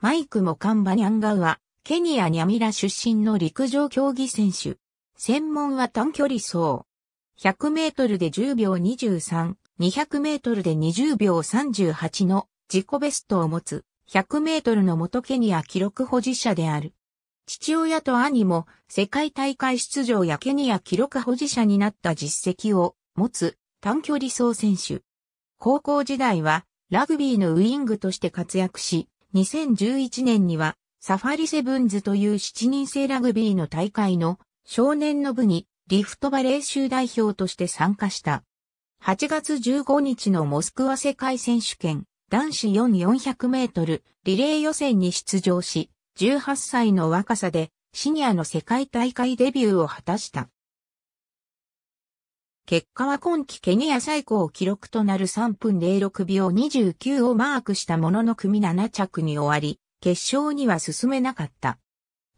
マイク・もカンバニャンガウは、ケニア・ニャミラ出身の陸上競技選手。専門は短距離走。100メートルで10秒23、200メートルで20秒38の自己ベストを持つ、100メートルの元ケニア記録保持者である。父親と兄も世界大会出場やケニア記録保持者になった実績を持つ短距離走選手。高校時代はラグビーのウイングとして活躍し、2011年にはサファリセブンズという7人制ラグビーの大会の少年の部にリフトバレー州代表として参加した。8月15日のモスクワ世界選手権男子4400メートルリレー予選に出場し、18歳の若さでシニアの世界大会デビューを果たした。結果は今季ケニア最高記録となる3分06秒29をマークしたものの組7着に終わり、決勝には進めなかった。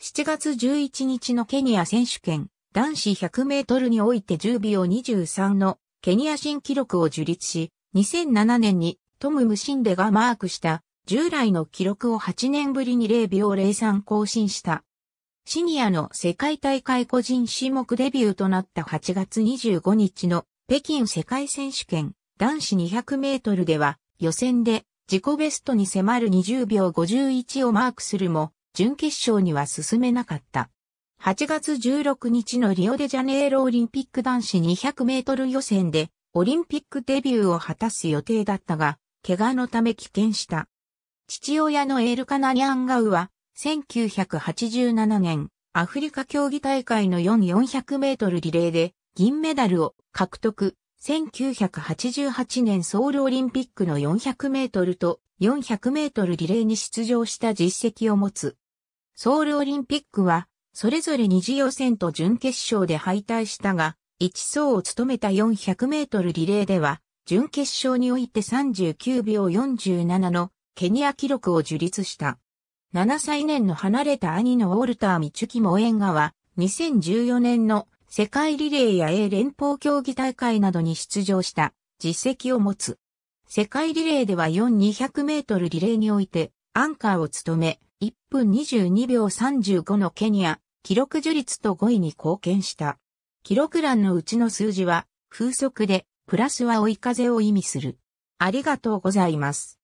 7月11日のケニア選手権、男子100メートルにおいて10秒23のケニア新記録を樹立し、2007年にトム・ムシンデがマークした従来の記録を8年ぶりに0秒03更新した。シニアの世界大会個人種目デビューとなった8月25日の北京世界選手権男子200メートルでは予選で自己ベストに迫る20秒51をマークするも準決勝には進めなかった。8月16日のリオデジャネイロオリンピック男子200メートル予選でオリンピックデビューを果たす予定だったが、怪我のため棄権した。父親のエールカナニャンガウは1987年、アフリカ競技大会の4400メートルリレーで銀メダルを獲得。1988年ソウルオリンピックの400メートルと400メートルリレーに出場した実績を持つ。ソウルオリンピックは、それぞれ二次予選と準決勝で敗退したが、1走を務めた400メートルリレーでは、準決勝において39秒47のケニア記録を樹立した。7歳年の離れた兄のウォルター・ミチュキ・モエンガは、2014年の世界リレーや英連邦競技大会などに出場した実績を持つ。世界リレーでは4200メートルリレーにおいてアンカーを務め、1分22秒35のケニア、記録樹立と5位に貢献した。記録欄のうちの数字は風速で、プラスは追い風を意味する。ありがとうございます。